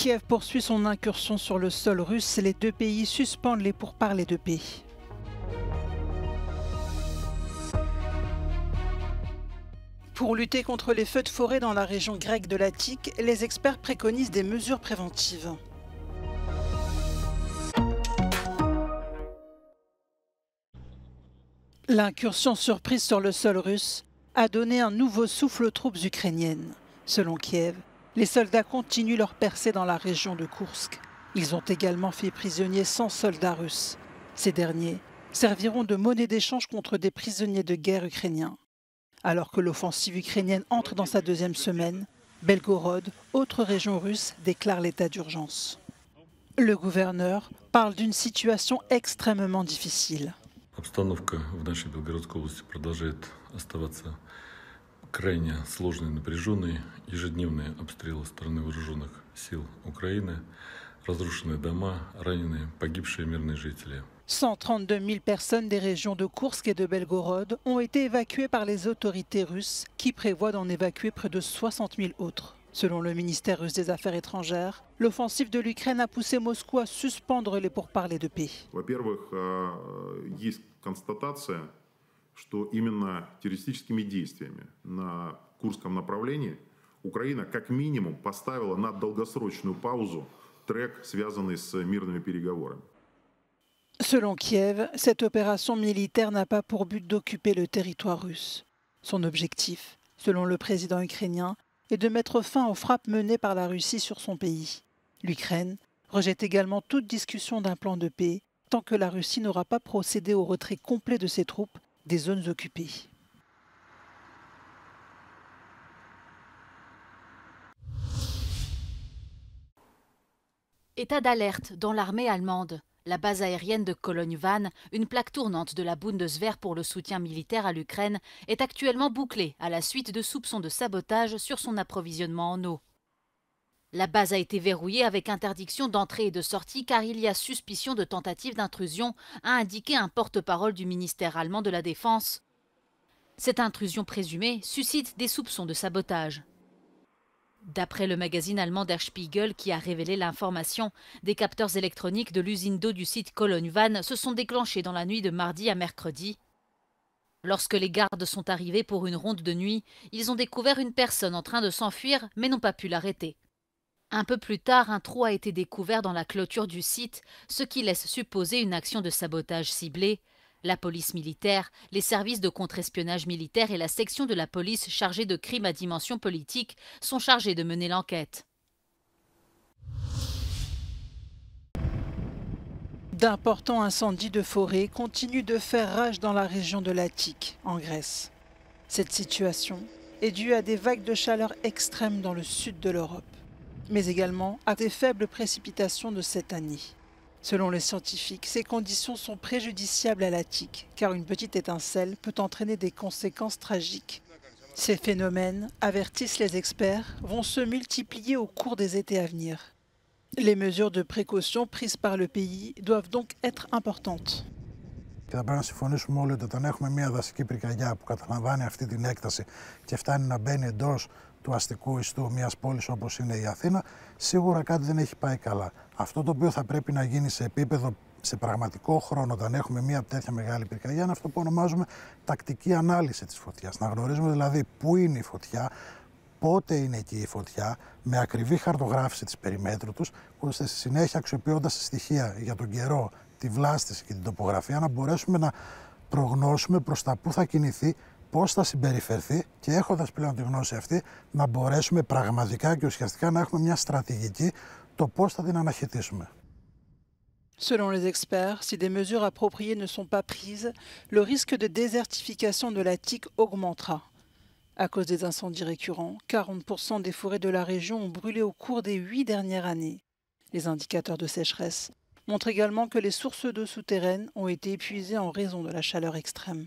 Kiev poursuit son incursion sur le sol russe. Les deux pays suspendent les pourparlers de paix. Pour lutter contre les feux de forêt dans la région grecque de l'Attique, les experts préconisent des mesures préventives. L'incursion surprise sur le sol russe a donné un nouveau souffle aux troupes ukrainiennes. Selon Kiev, les soldats continuent leur percée dans la région de Koursk. Ils ont également fait prisonnier 100 soldats russes. Ces derniers serviront de monnaie d'échange contre des prisonniers de guerre ukrainiens. Alors que l'offensive ukrainienne entre dans sa deuxième semaine, Belgorod, autre région russe, déclare l'état d'urgence. Le gouverneur parle d'une situation extrêmement difficile сложные, 132 000 personnes des régions de Kursk et de Belgorod ont été évacuées par les autorités russes, qui prévoient d'en évacuer près de 60 000 autres. Selon le ministère russe des Affaires étrangères, l'offensive de l'Ukraine a poussé Moscou à suspendre les pourparlers de paix. Selon Kiev, cette opération militaire n'a pas pour but d'occuper le territoire russe. Son objectif, selon le président ukrainien, est de mettre fin aux frappes menées par la Russie sur son pays. L'Ukraine rejette également toute discussion d'un plan de paix tant que la Russie n'aura pas procédé au retrait complet de ses troupes des zones occupées. État d'alerte dans l'armée allemande. La base aérienne de Cologne-Vannes, une plaque tournante de la Bundeswehr pour le soutien militaire à l'Ukraine, est actuellement bouclée à la suite de soupçons de sabotage sur son approvisionnement en eau. La base a été verrouillée avec interdiction d'entrée et de sortie car il y a suspicion de tentative d'intrusion, a indiqué un porte-parole du ministère allemand de la Défense. Cette intrusion présumée suscite des soupçons de sabotage. D'après le magazine allemand Der Spiegel qui a révélé l'information, des capteurs électroniques de l'usine d'eau du site Cologne Van se sont déclenchés dans la nuit de mardi à mercredi. Lorsque les gardes sont arrivés pour une ronde de nuit, ils ont découvert une personne en train de s'enfuir mais n'ont pas pu l'arrêter. Un peu plus tard, un trou a été découvert dans la clôture du site, ce qui laisse supposer une action de sabotage ciblée. La police militaire, les services de contre-espionnage militaire et la section de la police chargée de crimes à dimension politique sont chargés de mener l'enquête. D'importants incendies de forêt continuent de faire rage dans la région de l'Attique, en Grèce. Cette situation est due à des vagues de chaleur extrêmes dans le sud de l'Europe mais également à des faibles précipitations de cette année. Selon les scientifiques, ces conditions sont préjudiciables à la tique, car une petite étincelle peut entraîner des conséquences tragiques. Ces phénomènes, avertissent les experts, vont se multiplier au cours des étés à venir. Les mesures de précaution prises par le pays doivent donc être importantes. του αστικού ιστού μιας πόλης όπως είναι η Αθήνα, σίγουρα κάτι δεν έχει πάει καλά. Αυτό το οποίο θα πρέπει να γίνει σε επίπεδο σε πραγματικό χρόνο, όταν έχουμε μια τέτοια μεγάλη πυρκαγιά, είναι αυτό που ονομάζουμε τακτική ανάλυση της φωτιάς. Να γνωρίζουμε δηλαδή πού είναι η φωτιά, πότε είναι εκεί η φωτιά, με ακριβή χαρτογράφηση της περιμέτρου του, ώστε στη συνέχεια αξιοποιώντα στοιχεία για τον καιρό, τη βλάστηση και την τοπογραφία, να μπορέσουμε να προγνώσουμε προ τα πού θα κινηθεί Selon les experts, si des mesures appropriées ne sont pas prises, le risque de désertification de la augmentera. À cause des incendies récurrents, 40% des forêts de la région ont brûlé au cours des huit dernières années. Les indicateurs de sécheresse montrent également que les sources d'eau souterraines ont été épuisées en raison de la chaleur extrême.